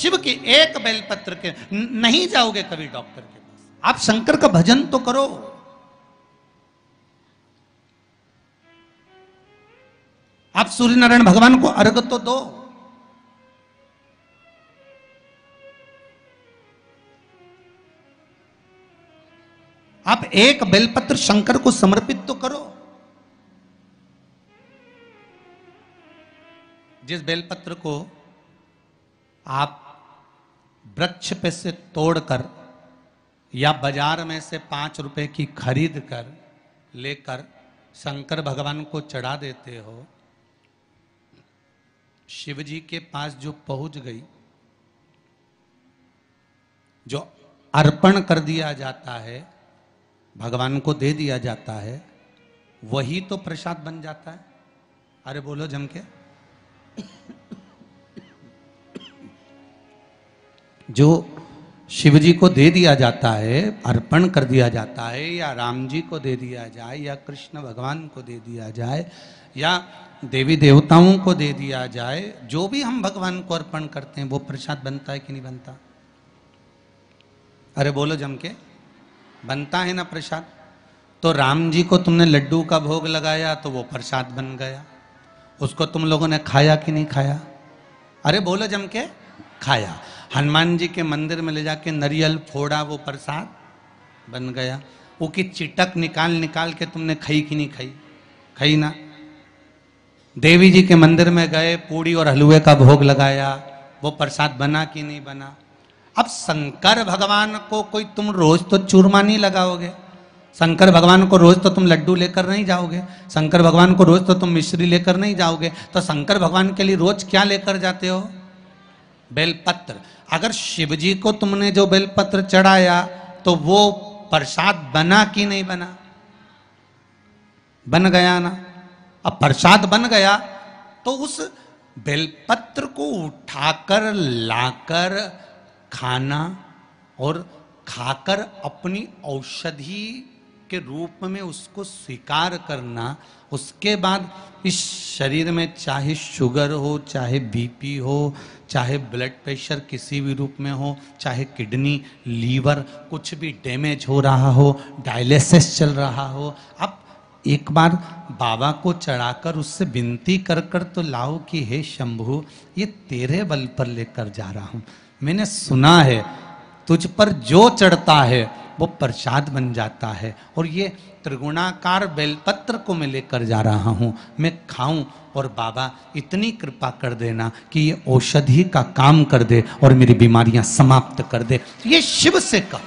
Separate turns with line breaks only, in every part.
शिव के एक बेलपत्र के नहीं जाओगे कभी डॉक्टर के पास आप शंकर का भजन तो करो आप सूर्य नारायण भगवान को अर्घ तो दो आप एक बेलपत्र शंकर को समर्पित तो करो जिस बेलपत्र को आप वृक्ष पे से तोड़कर या बाजार में से पाँच रुपए की खरीद कर लेकर शंकर भगवान को चढ़ा देते हो शिव जी के पास जो पहुंच गई जो अर्पण कर दिया जाता है भगवान को दे दिया जाता है वही तो प्रसाद बन जाता है अरे बोलो जम के जो शिव जी को दे दिया जाता है अर्पण कर दिया जाता है या राम जी को दे दिया जाए या कृष्ण भगवान को दे दिया जाए या देवी देवताओं को दे दिया जाए जो भी हम भगवान को अर्पण करते हैं वो प्रसाद बनता है कि नहीं बनता अरे बोलो जम के बनता है ना प्रसाद तो राम जी को तुमने लड्डू का भोग लगाया तो वो प्रसाद बन गया उसको तुम लोगों ने खाया कि नहीं खाया अरे बोलो जम के खाया हनुमान जी के मंदिर में ले जाके नरियल फोड़ा वो प्रसाद बन गया वो कि चिटक निकाल निकाल के तुमने खाई कि नहीं खाई खाई ना देवी जी के मंदिर में गए पूड़ी और हलवे का भोग लगाया वो प्रसाद बना कि नहीं बना अब शंकर भगवान को कोई तुम रोज तो चूरमा नहीं लगाओगे शंकर भगवान को रोज तो तुम लड्डू लेकर नहीं जाओगे शंकर भगवान को रोज तो तुम मिश्री लेकर नहीं जाओगे तो शंकर भगवान के लिए रोज क्या लेकर जाते हो बेलपत्र अगर शिव जी को तुमने जो बेलपत्र चढ़ाया तो वो प्रसाद बना कि नहीं बना बन गया ना अब प्रसाद बन गया तो उस बेलपत्र को उठाकर लाकर खाना और खाकर अपनी औषधि के रूप में उसको स्वीकार करना उसके बाद इस शरीर में चाहे शुगर हो चाहे बीपी हो चाहे ब्लड प्रेशर किसी भी रूप में हो चाहे किडनी लीवर कुछ भी डैमेज हो रहा हो डायलिसिस चल रहा हो अब एक बार बाबा को चढ़ाकर उससे विनती कर कर तो लाओ कि हे शंभु ये तेरे बल पर लेकर जा रहा हूँ मैंने सुना है तुझ पर जो चढ़ता है वो प्रसाद बन जाता है और ये त्रिगुणाकार बेलपत्र को मैं लेकर जा रहा हूँ मैं खाऊं और बाबा इतनी कृपा कर देना कि ये औषधि का काम कर दे और मेरी बीमारियां समाप्त कर दे ये शिव से कहो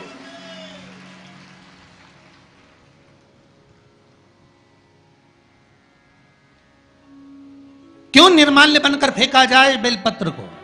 क्यों निर्माल्य बनकर फेंका जाए बेलपत्र को